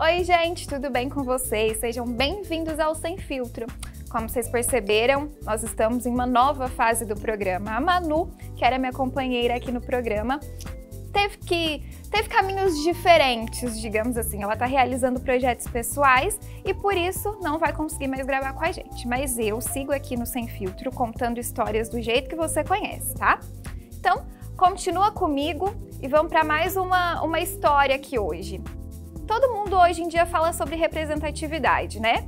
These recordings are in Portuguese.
Oi, gente, tudo bem com vocês? Sejam bem-vindos ao Sem Filtro. Como vocês perceberam, nós estamos em uma nova fase do programa. A Manu, que era minha companheira aqui no programa, teve que teve caminhos diferentes, digamos assim. Ela está realizando projetos pessoais e por isso não vai conseguir mais gravar com a gente. Mas eu sigo aqui no Sem Filtro contando histórias do jeito que você conhece, tá? Então, continua comigo e vamos para mais uma, uma história aqui hoje. Todo mundo hoje em dia fala sobre representatividade, né?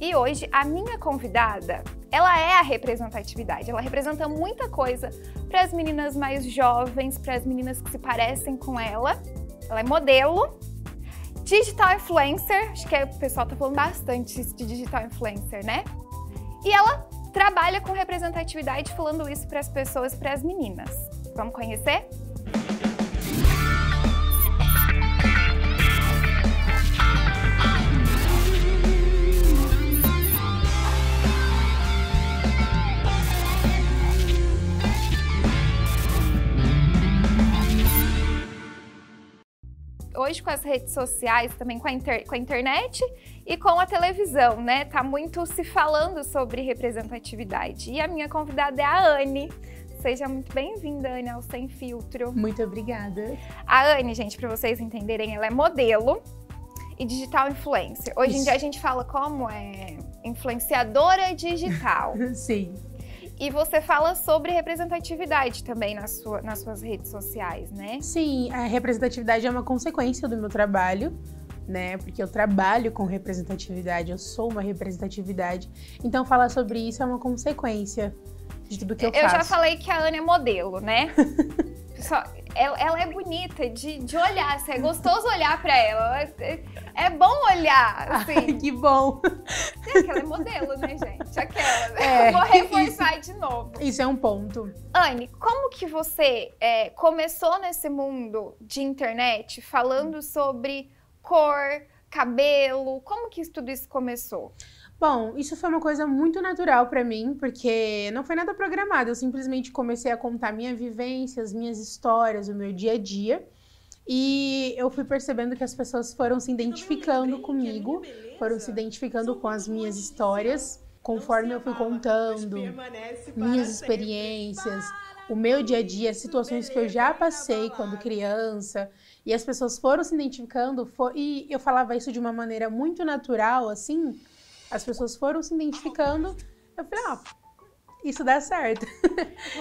E hoje a minha convidada, ela é a representatividade, ela representa muita coisa para as meninas mais jovens, para as meninas que se parecem com ela. Ela é modelo, digital influencer, acho que é, o pessoal tá falando bastante de digital influencer, né? E ela trabalha com representatividade falando isso para as pessoas, para as meninas. Vamos conhecer? hoje com as redes sociais, também com a, inter, com a internet e com a televisão, né? Tá muito se falando sobre representatividade. E a minha convidada é a Anne. Seja muito bem-vinda, Anne, ao Sem Filtro. Muito obrigada. A Anne, gente, para vocês entenderem, ela é modelo e digital influencer. Hoje Isso. em dia a gente fala como é influenciadora digital. Sim. E você fala sobre representatividade também sua, nas suas redes sociais, né? Sim, a representatividade é uma consequência do meu trabalho, né? Porque eu trabalho com representatividade, eu sou uma representatividade. Então falar sobre isso é uma consequência de tudo que eu, eu faço. Eu já falei que a Ana é modelo, né? Só, ela, ela é bonita de, de olhar, assim, é gostoso olhar para ela. É, é, é, bom olhar, assim. Ai, que bom. É, aquela é modelo, né, gente? Aquela. Né? É, Vou reforçar isso, de novo. Isso é um ponto. Anne, como que você é, começou nesse mundo de internet falando sobre cor, cabelo? Como que tudo isso começou? Bom, isso foi uma coisa muito natural para mim, porque não foi nada programado. Eu simplesmente comecei a contar minha vivência, as minhas histórias, o meu dia a dia. E eu fui percebendo que as pessoas foram se é identificando é comigo, foram se identificando com as minhas histórias, conforme eu fui contando minhas experiências, o meu dia a dia, situações que eu já passei quando criança. E as pessoas foram se identificando, e eu falava isso de uma maneira muito natural, assim as pessoas foram se identificando. Eu falei, ah, isso dá certo.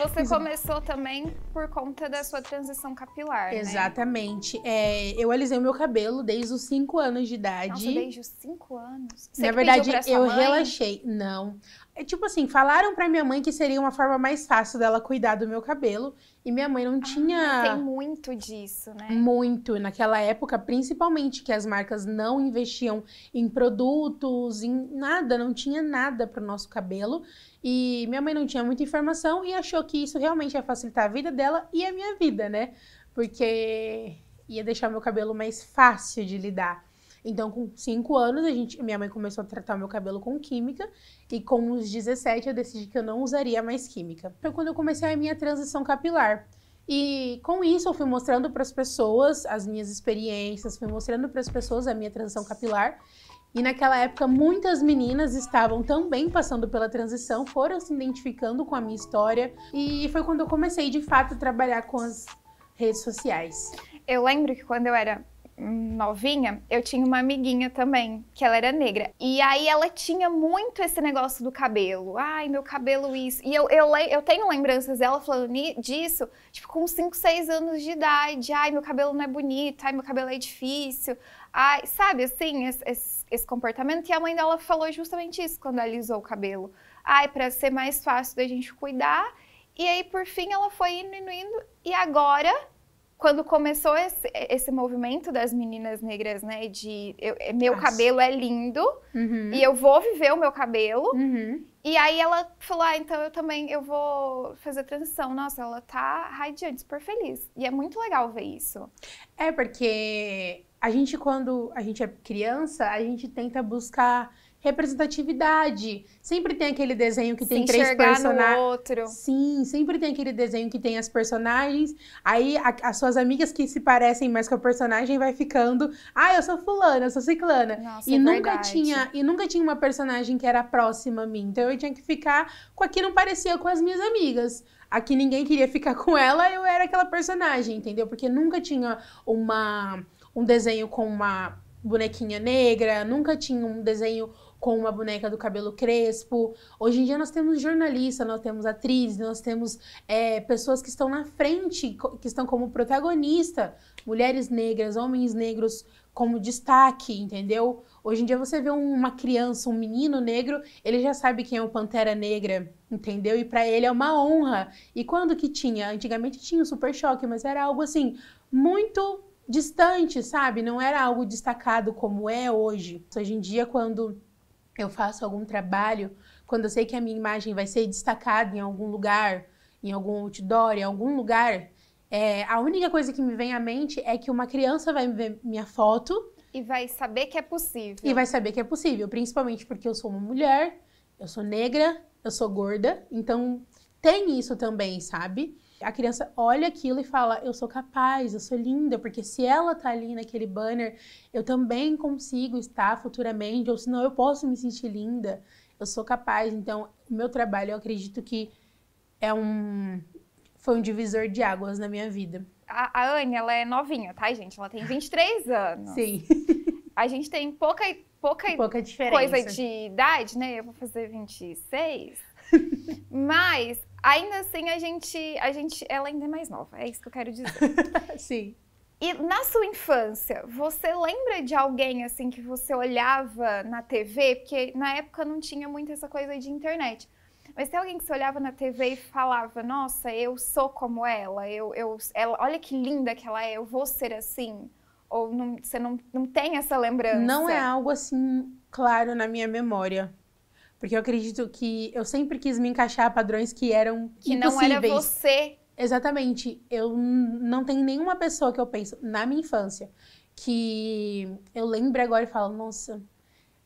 Você isso... começou também por conta da sua transição capilar, Exatamente. né? Exatamente. É, eu alisei o meu cabelo desde os 5 anos de idade. Nossa, desde os 5 anos? Você Na verdade, eu mãe? relaxei. Não. É tipo assim, falaram pra minha mãe que seria uma forma mais fácil dela cuidar do meu cabelo. E minha mãe não ah, tinha. tem muito disso, né? Muito. Naquela época, principalmente, que as marcas não investiam em produtos, em nada, não tinha nada pro nosso cabelo. E minha mãe não tinha muita informação e achou que isso realmente ia facilitar a vida dela e a minha vida, né? Porque ia deixar meu cabelo mais fácil de lidar. Então, com 5 anos, a gente, minha mãe começou a tratar meu cabelo com química e com os 17 eu decidi que eu não usaria mais química. Foi quando eu comecei a minha transição capilar. E com isso eu fui mostrando para as pessoas as minhas experiências, fui mostrando para as pessoas a minha transição capilar. E naquela época muitas meninas estavam também passando pela transição, foram se identificando com a minha história e foi quando eu comecei de fato a trabalhar com as redes sociais. Eu lembro que quando eu era novinha, eu tinha uma amiguinha também, que ela era negra. E aí ela tinha muito esse negócio do cabelo. Ai, meu cabelo, isso. E eu, eu, eu tenho lembranças dela falando disso, tipo, com 5, 6 anos de idade. Ai, meu cabelo não é bonito, ai, meu cabelo é difícil. Ai, sabe assim, esse, esse, esse comportamento. E a mãe dela falou justamente isso quando ela alisou o cabelo. Ai, para ser mais fácil da gente cuidar. E aí, por fim, ela foi indo, indo, indo. E agora quando começou esse, esse movimento das meninas negras, né? De eu, é, meu Acho. cabelo é lindo uhum. e eu vou viver o meu cabelo. Uhum. E aí ela falou: ah, então eu também eu vou fazer a transição. Nossa, ela tá radiante, super feliz. E é muito legal ver isso. É, porque a gente, quando a gente é criança, a gente tenta buscar representatividade. Sempre tem aquele desenho que Se tem três personagens. Sim, sempre tem aquele desenho que tem as personagens. Aí a, as suas amigas que se parecem mais com a personagem vai ficando, ah, eu sou fulana, eu sou ciclana. Nossa, e é nunca verdade. tinha, e nunca tinha uma personagem que era próxima a mim. Então eu tinha que ficar com a que não parecia com as minhas amigas aqui ninguém queria ficar com ela, eu era aquela personagem, entendeu? Porque nunca tinha uma um desenho com uma bonequinha negra, nunca tinha um desenho com uma boneca do cabelo crespo. Hoje em dia nós temos jornalista, nós temos atrizes, nós temos é, pessoas que estão na frente, que estão como protagonista, mulheres negras, homens negros como destaque, entendeu? Hoje em dia você vê uma criança, um menino negro, ele já sabe quem é o Pantera Negra, entendeu? E para ele é uma honra. E quando que tinha? Antigamente tinha o Super Choque, mas era algo assim muito distante, sabe? Não era algo destacado como é hoje. Hoje em dia quando eu faço algum trabalho, quando eu sei que a minha imagem vai ser destacada em algum lugar, em algum outdoor, em algum lugar, é, a única coisa que me vem à mente é que uma criança vai ver minha foto. E vai saber que é possível. E vai saber que é possível, principalmente porque eu sou uma mulher, eu sou negra, eu sou gorda, então tem isso também, sabe? A criança olha aquilo e fala: Eu sou capaz, eu sou linda, porque se ela tá ali naquele banner, eu também consigo estar futuramente, ou senão eu posso me sentir linda, eu sou capaz. Então, o meu trabalho, eu acredito que é um. Foi um divisor de águas na minha vida. A, a Anne, ela é novinha, tá, gente? Ela tem 23 anos. Sim. A gente tem pouca, pouca, pouca diferença. coisa de idade, né? Eu vou fazer 26. Mas Ainda assim, a gente, a gente, ela ainda é mais nova, é isso que eu quero dizer. Sim. E na sua infância, você lembra de alguém assim que você olhava na TV? Porque na época não tinha muito essa coisa de internet. Mas tem alguém que você olhava na TV e falava: Nossa, eu sou como ela, eu, eu, ela olha que linda que ela é, eu vou ser assim. Ou não, você não, não tem essa lembrança? Não é algo assim claro na minha memória. Porque eu acredito que eu sempre quis me encaixar a padrões que eram que impossíveis. não era você. Exatamente. Eu não tenho nenhuma pessoa que eu penso na minha infância que eu lembro agora e falo, nossa,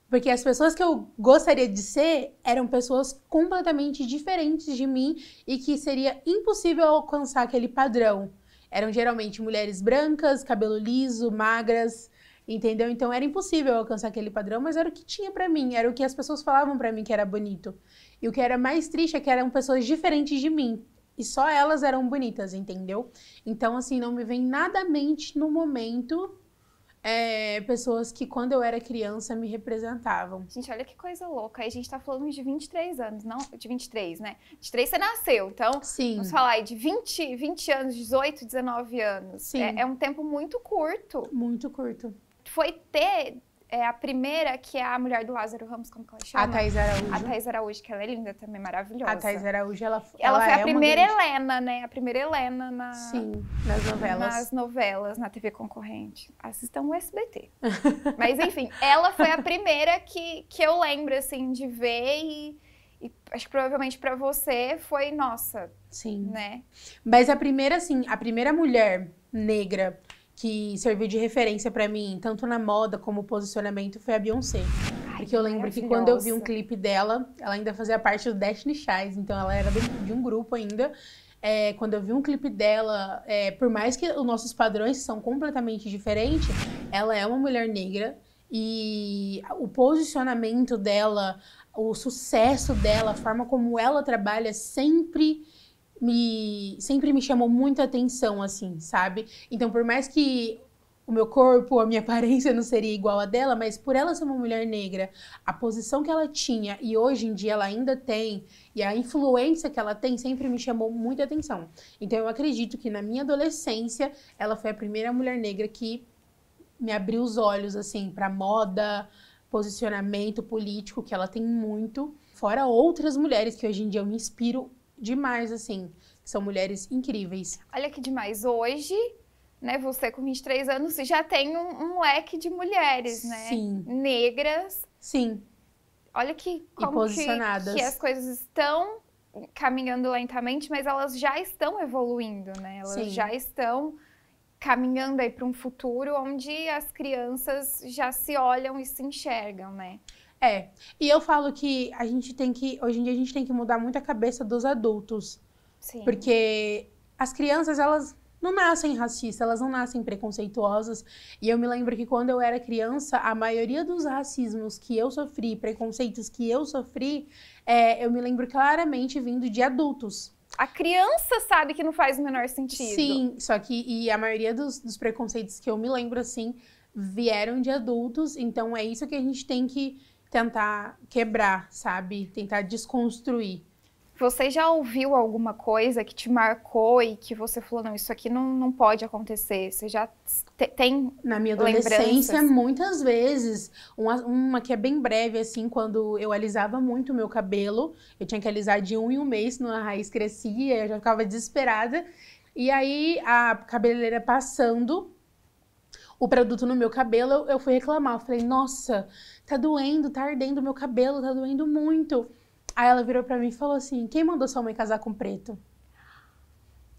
porque as pessoas que eu gostaria de ser eram pessoas completamente diferentes de mim e que seria impossível alcançar aquele padrão. Eram geralmente mulheres brancas, cabelo liso, magras, Entendeu? Então era impossível alcançar aquele padrão, mas era o que tinha para mim, era o que as pessoas falavam para mim que era bonito. E o que era mais triste é que eram pessoas diferentes de mim. E só elas eram bonitas, entendeu? Então, assim, não me vem nada à mente no momento é, pessoas que quando eu era criança me representavam. Gente, olha que coisa louca. A gente tá falando de 23 anos, não? De 23, né? De 3 você nasceu, então. Sim. Vamos falar aí de 20, 20 anos, 18, 19 anos. Sim. É, é um tempo muito curto. Muito curto foi ter é, a primeira, que é a mulher do Lázaro Ramos, como que ela chama? A Thais Araújo. A Thais Araújo, que ela é linda também, maravilhosa. A Thais Araújo, ela, ela, ela foi é a primeira grande... Helena, né? A primeira Helena na... Sim, nas novelas. Nas novelas, na TV concorrente. Assistam o SBT. Mas, enfim, ela foi a primeira que, que eu lembro, assim, de ver e... E acho que provavelmente para você foi nossa. Sim. Né? Mas a primeira, assim, a primeira mulher negra que serviu de referência para mim, tanto na moda como posicionamento, foi a Beyoncé. Porque eu lembro que quando eu vi um clipe dela, ela ainda fazia parte do Destiny Child, então ela era de um grupo ainda. É, quando eu vi um clipe dela, é, por mais que os nossos padrões são completamente diferentes, ela é uma mulher negra e o posicionamento dela, o sucesso dela, a forma como ela trabalha sempre me sempre me chamou muita atenção, assim, sabe? Então, por mais que o meu corpo, a minha aparência não seria igual à dela, mas por ela ser uma mulher negra, a posição que ela tinha e hoje em dia ela ainda tem, e a influência que ela tem sempre me chamou muita atenção. Então eu acredito que na minha adolescência ela foi a primeira mulher negra que me abriu os olhos assim para moda, posicionamento político que ela tem muito, fora outras mulheres que hoje em dia eu me inspiro demais, assim. São mulheres incríveis. Olha que demais. Hoje, né, você com 23 anos já tem um, um leque de mulheres, né? Sim. Negras. Sim. Olha que como e posicionadas. Que, que as coisas estão caminhando lentamente, mas elas já estão evoluindo, né? Elas Sim. já estão caminhando aí para um futuro onde as crianças já se olham e se enxergam, né? É. E eu falo que a gente tem que. Hoje em dia a gente tem que mudar muito a cabeça dos adultos. Sim. Porque as crianças, elas não nascem racistas, elas não nascem preconceituosas. E eu me lembro que quando eu era criança, a maioria dos racismos que eu sofri, preconceitos que eu sofri, é, eu me lembro claramente vindo de adultos. A criança sabe que não faz o menor sentido. Sim, só que e a maioria dos, dos preconceitos que eu me lembro assim vieram de adultos, então é isso que a gente tem que tentar quebrar, sabe? Tentar desconstruir. Você já ouviu alguma coisa que te marcou e que você falou, não, isso aqui não, não pode acontecer? Você já te, tem. Na minha adolescência, muitas vezes. Uma, uma, que é bem breve, assim, quando eu alisava muito o meu cabelo, eu tinha que alisar de um em um mês, senão a raiz crescia, eu já ficava desesperada. E aí a cabeleireira passando, o produto no meu cabelo, eu fui reclamar. Eu falei, nossa, tá doendo, tá ardendo meu cabelo, tá doendo muito. Aí ela virou para mim e falou assim: quem mandou sua mãe casar com preto?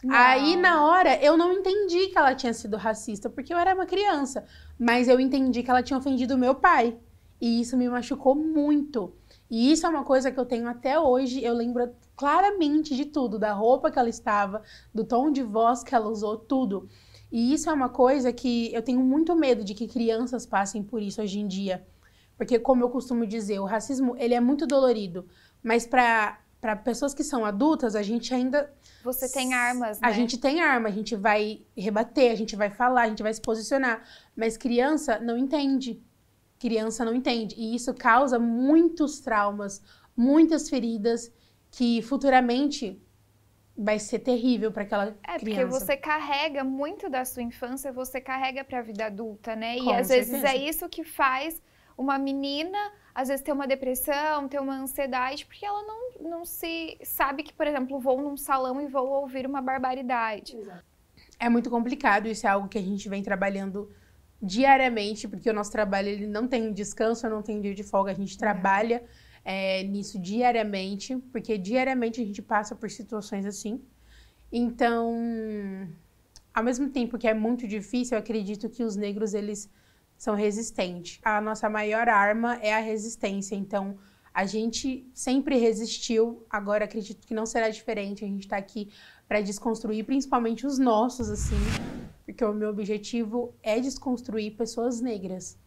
Não. Aí, na hora, eu não entendi que ela tinha sido racista, porque eu era uma criança. Mas eu entendi que ela tinha ofendido meu pai. E isso me machucou muito. E isso é uma coisa que eu tenho até hoje. Eu lembro claramente de tudo: da roupa que ela estava, do tom de voz que ela usou, tudo. E isso é uma coisa que eu tenho muito medo de que crianças passem por isso hoje em dia. Porque, como eu costumo dizer, o racismo ele é muito dolorido. Mas para pessoas que são adultas, a gente ainda. Você tem armas, né? A gente tem arma, a gente vai rebater, a gente vai falar, a gente vai se posicionar. Mas criança não entende. Criança não entende. E isso causa muitos traumas, muitas feridas que futuramente vai ser terrível para aquela é, criança. É, porque você carrega muito da sua infância, você carrega para a vida adulta, né? Com e às certeza. vezes é isso que faz uma menina, às vezes, ter uma depressão, ter uma ansiedade, porque ela não, não se sabe que, por exemplo, vou num salão e vou ouvir uma barbaridade. Exato. É muito complicado, isso é algo que a gente vem trabalhando diariamente, porque o nosso trabalho ele não tem descanso, não tem dia de folga, a gente é. trabalha é, nisso diariamente, porque diariamente a gente passa por situações assim. Então, ao mesmo tempo que é muito difícil, eu acredito que os negros eles são resistentes. A nossa maior arma é a resistência. Então, a gente sempre resistiu, agora acredito que não será diferente. A gente está aqui para desconstruir principalmente os nossos, assim, porque o meu objetivo é desconstruir pessoas negras.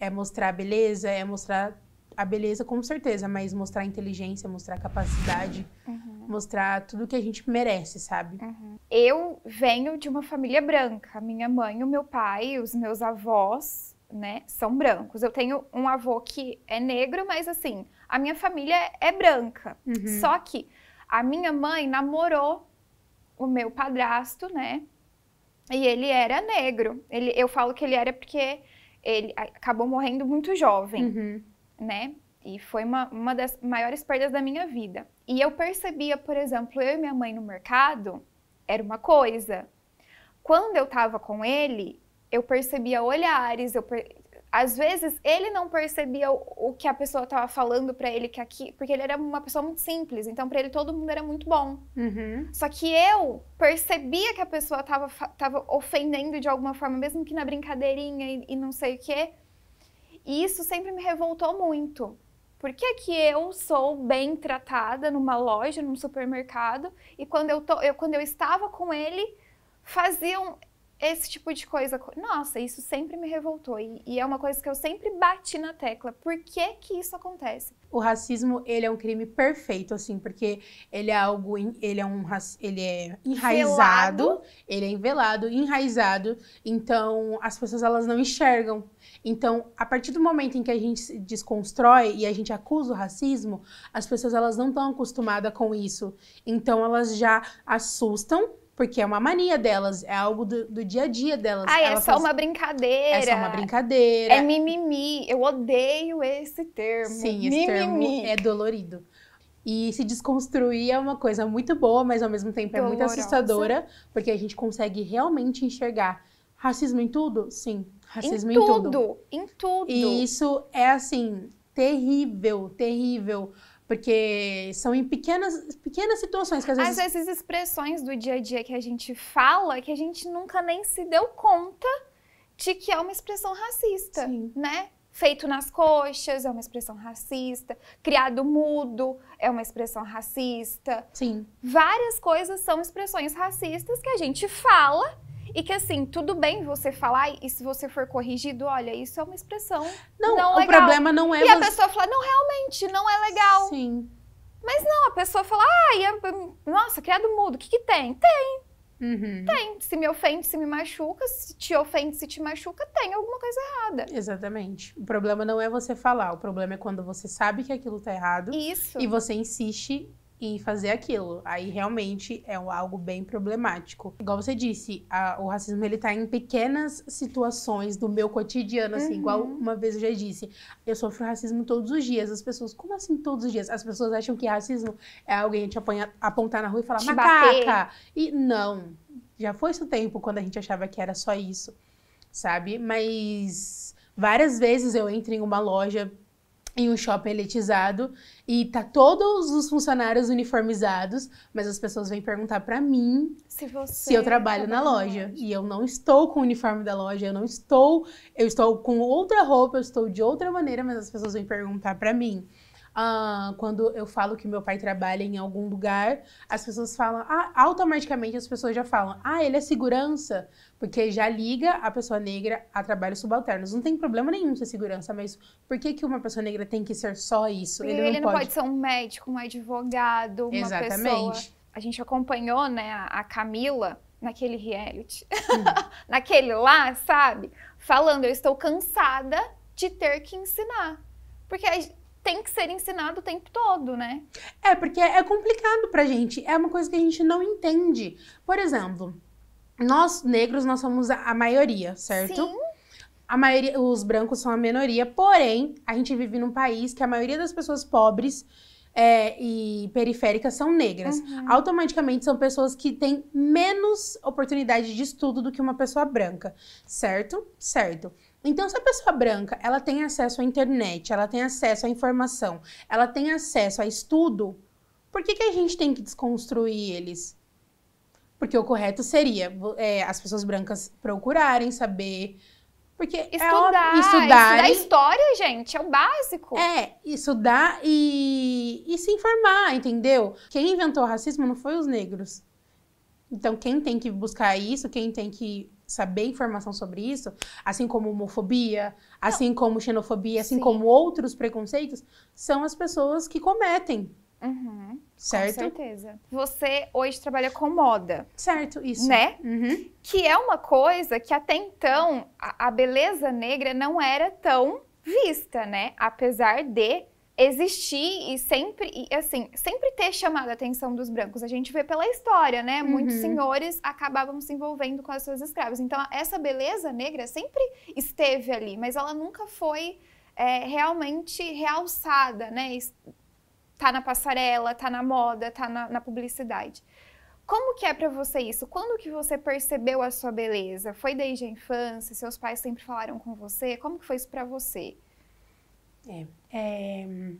É mostrar beleza, é mostrar a beleza com certeza, mas mostrar inteligência, mostrar capacidade, uhum. mostrar tudo que a gente merece, sabe? Uhum. Eu venho de uma família branca. Minha mãe, o meu pai, os meus avós, né, são brancos. Eu tenho um avô que é negro, mas assim, a minha família é branca. Uhum. Só que a minha mãe namorou o meu padrasto, né? E ele era negro. Ele, eu falo que ele era porque ele acabou morrendo muito jovem. Uhum né? E foi uma, uma das maiores perdas da minha vida. E eu percebia, por exemplo, eu e minha mãe no mercado, era uma coisa. Quando eu estava com ele, eu percebia olhares, eu per... às vezes ele não percebia o, que a pessoa estava falando para ele que aqui, porque ele era uma pessoa muito simples, então para ele todo mundo era muito bom. Uhum. Só que eu percebia que a pessoa estava ofendendo de alguma forma, mesmo que na brincadeirinha e, e não sei o quê. E isso sempre me revoltou muito. Por que, que eu sou bem tratada numa loja, num supermercado, e quando eu, tô, eu, quando eu estava com ele, faziam esse tipo de coisa? Nossa, isso sempre me revoltou. E, e é uma coisa que eu sempre bati na tecla. Por que, que isso acontece? o racismo, ele é um crime perfeito, assim, porque ele é algo, ele é um, ele é enraizado, ele é envelado, enraizado, então as pessoas, elas não enxergam. Então, a partir do momento em que a gente se desconstrói e a gente acusa o racismo, as pessoas, elas não estão acostumadas com isso. Então, elas já assustam, porque é uma mania delas, é algo do, do dia a dia delas. Ah, é só faz... uma brincadeira. É só uma brincadeira. É mimimi. Eu odeio esse termo. Sim, esse mimimi. termo é dolorido. E se desconstruir é uma coisa muito boa, mas ao mesmo tempo é muito assustadora, porque a gente consegue realmente enxergar racismo em tudo? Sim, racismo em, tudo, em tudo. Em tudo. E isso é assim terrível, terrível porque são em pequenas, pequenas situações que às vezes... Às vezes expressões do dia a dia que a gente fala que a gente nunca nem se deu conta de que é uma expressão racista, Sim. né? Feito nas coxas é uma expressão racista, criado mudo é uma expressão racista. Sim. Várias coisas são expressões racistas que a gente fala e que assim, tudo bem você falar e se você for corrigido, olha, isso é uma expressão. Não, não o problema não é. E a pessoa fala, não, realmente, não é legal. Sim. Mas não, a pessoa fala, ah, é... nossa, criado mudo, o que, que tem? Tem. Uhum. Tem. Se me ofende, se me machuca, se te ofende, se te machuca, tem alguma coisa errada. Exatamente. O problema não é você falar, o problema é quando você sabe que aquilo tá errado. Isso. E você insiste e fazer aquilo. Aí realmente é algo bem problemático. Igual você disse, a, o racismo ele tá em pequenas situações do meu cotidiano, assim, uhum. igual uma vez eu já disse, eu sofro racismo todos os dias. As pessoas, como assim todos os dias? As pessoas acham que racismo é alguém te apanha, apontar na rua e falar te macaca. Bater. E não, já foi esse tempo quando a gente achava que era só isso, sabe? Mas várias vezes eu entro em uma loja em um shopping elitizado e tá todos os funcionários uniformizados, mas as pessoas vêm perguntar para mim se, se, eu trabalho na loja. E eu não estou com o uniforme da loja, eu não estou, eu estou com outra roupa, eu estou de outra maneira, mas as pessoas vêm perguntar para mim. Ah, quando eu falo que meu pai trabalha em algum lugar, as pessoas falam, ah, automaticamente as pessoas já falam, ah, ele é segurança, porque já liga a pessoa negra a trabalhos subalternos. Não tem problema nenhum ser segurança, mas por que, que uma pessoa negra tem que ser só isso? Ele, ele, não, pode... pode... ser um médico, um advogado, uma Exatamente. pessoa. A gente acompanhou, né, a Camila naquele reality, hum. naquele lá, sabe? Falando, eu estou cansada de ter que ensinar. Porque a tem que ser ensinado o tempo todo, né? É, porque é complicado pra gente. É uma coisa que a gente não entende. Por exemplo, nós, negros, nós somos a, maioria, certo? Sim. A maioria, os brancos são a minoria, porém, a gente vive num país que a maioria das pessoas pobres é, e periféricas são negras. Uhum. Automaticamente são pessoas que têm menos oportunidade de estudo do que uma pessoa branca, certo? Certo. Então, se a pessoa branca ela tem acesso à internet, ela tem acesso à informação, ela tem acesso a estudo, por que, que a gente tem que desconstruir eles? Porque o correto seria é, as pessoas brancas procurarem saber. Porque estudar, é, estudar, história, gente, é o básico. É, estudar e, e se informar, entendeu? Quem inventou o racismo não foi os negros. Então, quem tem que buscar isso, quem tem que saber informação sobre isso, assim como homofobia, não. assim como xenofobia, assim Sim. como outros preconceitos, são as pessoas que cometem. Uhum certo? Com certeza. Você hoje trabalha com moda. Certo, isso. Né? Uhum. Que é uma coisa que até então a, a beleza negra não era tão vista, né? Apesar de existir e sempre, e assim, sempre ter chamado a atenção dos brancos. A gente vê pela história, né? Uhum. Muitos senhores acabavam se envolvendo com as suas escravas. Então, essa beleza negra sempre esteve ali, mas ela nunca foi é, realmente realçada, né? Tá na passarela, tá na moda, tá na, na publicidade. Como que é para você isso? Quando que você percebeu a sua beleza? Foi desde a infância? Seus pais sempre falaram com você? Como que foi isso para você? É, é,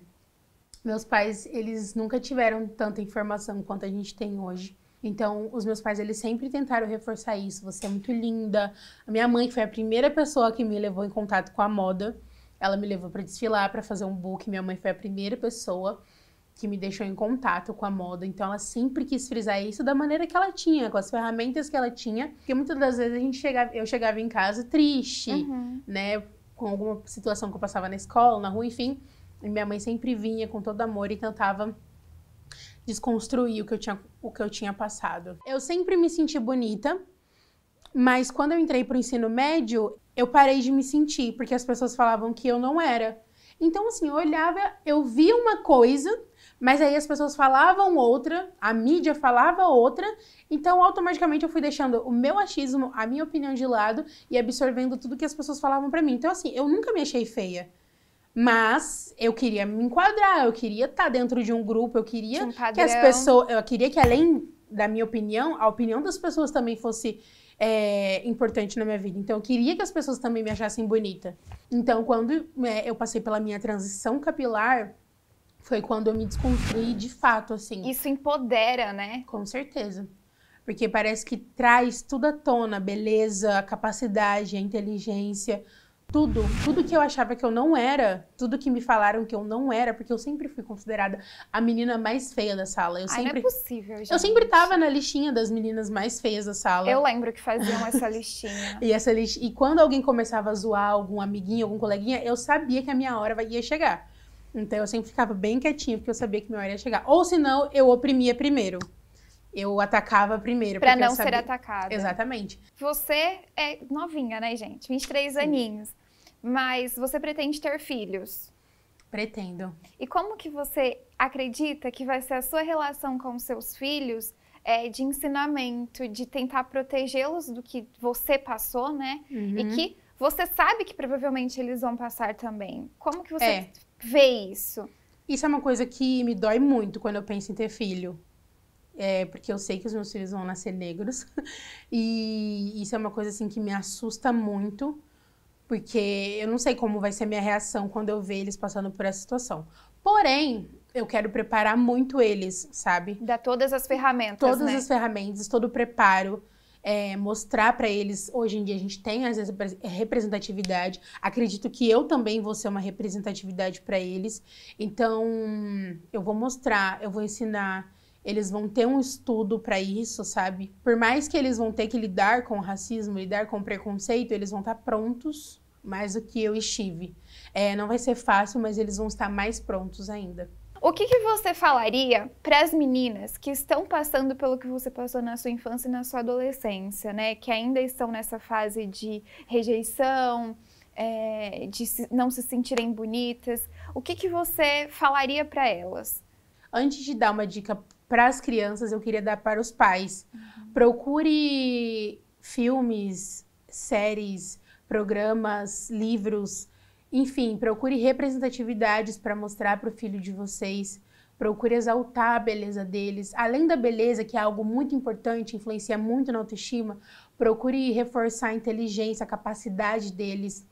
meus pais, eles nunca tiveram tanta informação quanto a gente tem hoje. Então, os meus pais, eles sempre tentaram reforçar isso. Você é muito linda. A minha mãe, foi a primeira pessoa que me levou em contato com a moda, ela me levou para desfilar, para fazer um book. Minha mãe foi a primeira pessoa que me deixou em contato com a moda. Então ela sempre quis frisar isso da maneira que ela tinha, com as ferramentas que ela tinha. Porque muitas das vezes a gente chegava, eu chegava em casa triste, uhum. né? Com alguma situação que eu passava na escola, na rua, enfim. E minha mãe sempre vinha com todo amor e tentava desconstruir o que eu tinha, o que eu tinha passado. Eu sempre me senti bonita, mas quando eu entrei para o ensino médio, eu parei de me sentir, porque as pessoas falavam que eu não era. Então, assim, eu olhava, eu via uma coisa mas aí as pessoas falavam outra, a mídia falava outra, então automaticamente eu fui deixando o meu achismo, a minha opinião de lado e absorvendo tudo que as pessoas falavam para mim. Então, assim, eu nunca me achei feia. Mas eu queria me enquadrar, eu queria estar tá dentro de um grupo, eu queria um que as pessoas. Eu queria que, além da minha opinião, a opinião das pessoas também fosse é, importante na minha vida. Então, eu queria que as pessoas também me achassem bonita. Então, quando é, eu passei pela minha transição capilar, foi quando eu me desconstruí de fato, assim. Isso empodera, né? Com certeza. Porque parece que traz tudo à tona, a beleza, a capacidade, a inteligência, tudo, tudo que eu achava que eu não era, tudo que me falaram que eu não era, porque eu sempre fui considerada a menina mais feia da sala. Eu Ai, não é possível, gente. Eu sempre tava na listinha das meninas mais feias da sala. Eu lembro que faziam essa listinha. e, essa list... e quando alguém começava a zoar algum amiguinho, algum coleguinha, eu sabia que a minha hora ia chegar. Então eu sempre ficava bem quietinha, porque eu sabia que minha hora ia chegar. Ou senão, eu oprimia primeiro. Eu atacava primeiro. Pra não sabia... ser atacada. Exatamente. Você é novinha, né, gente? 23 Sim. aninhos. Mas você pretende ter filhos? Pretendo. E como que você acredita que vai ser a sua relação com seus filhos é, de ensinamento, de tentar protegê-los do que você passou, né? Uhum. E que você sabe que provavelmente eles vão passar também. Como que você é ver isso? Isso é uma coisa que me dói muito quando eu penso em ter filho. É, porque eu sei que os meus filhos vão nascer negros. E isso é uma coisa assim que me assusta muito, porque eu não sei como vai ser a minha reação quando eu ver eles passando por essa situação. Porém, eu quero preparar muito eles, sabe? Dar todas as ferramentas, Todas né? as ferramentas, todo o preparo é, mostrar para eles. Hoje em dia a gente tem vezes representatividade. Acredito que eu também vou ser uma representatividade para eles. Então eu vou mostrar, eu vou ensinar. Eles vão ter um estudo para isso, sabe? Por mais que eles vão ter que lidar com o racismo, lidar com o preconceito, eles vão estar tá prontos mais do que eu estive. É, não vai ser fácil, mas eles vão estar mais prontos ainda. O que, que você falaria para as meninas que estão passando pelo que você passou na sua infância e na sua adolescência, né? Que ainda estão nessa fase de rejeição, é, de não se sentirem bonitas. O que, que você falaria para elas? Antes de dar uma dica para as crianças, eu queria dar para os pais. Uhum. Procure filmes, séries, programas, livros enfim, procure representatividades para mostrar para o filho de vocês. Procure exaltar a beleza deles. Além da beleza, que é algo muito importante, influencia muito na autoestima, procure reforçar a inteligência, a capacidade deles.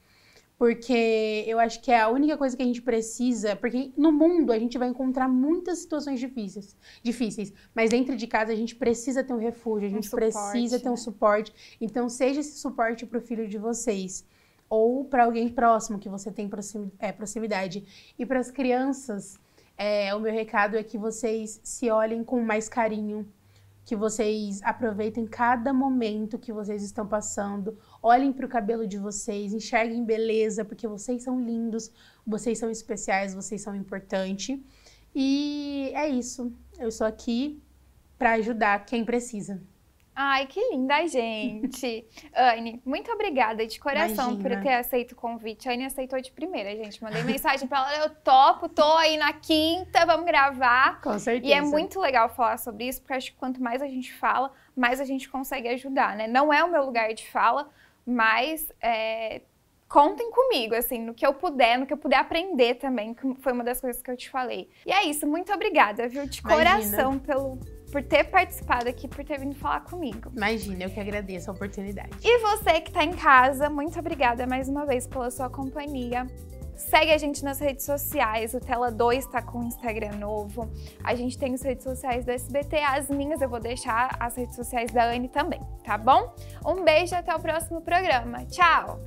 Porque eu acho que é a única coisa que a gente precisa, porque no mundo a gente vai encontrar muitas situações difíceis, difíceis, mas dentro de casa a gente precisa ter um refúgio, a gente um suporte, precisa ter um né? suporte. Então seja esse suporte para o filho de vocês ou para alguém próximo que você tem é, proximidade. E para as crianças, é, o meu recado é que vocês se olhem com mais carinho, que vocês aproveitem cada momento que vocês estão passando, olhem para o cabelo de vocês, enxerguem beleza, porque vocês são lindos, vocês são especiais, vocês são importantes. E é isso. Eu sou aqui para ajudar quem precisa. Ai, que linda, gente. Anne, muito obrigada de coração Imagina. por ter aceito o convite. A Anne aceitou de primeira, gente. Mandei mensagem para ela, eu topo, tô aí na quinta, vamos gravar. Com certeza. E é muito legal falar sobre isso, porque acho que quanto mais a gente fala, mais a gente consegue ajudar, né? Não é o meu lugar de fala, mas é, contem comigo, assim, no que eu puder, no que eu puder aprender também, que foi uma das coisas que eu te falei. E é isso, muito obrigada, viu, de Imagina. coração pelo por ter participado aqui, por ter vindo falar comigo. Imagina, eu que agradeço a oportunidade. E você que está em casa, muito obrigada mais uma vez pela sua companhia. Segue a gente nas redes sociais, o Tela 2 está com o Instagram novo. A gente tem as redes sociais do SBT, as minhas eu vou deixar, as redes sociais da Anne também, tá bom? Um beijo até o próximo programa. Tchau!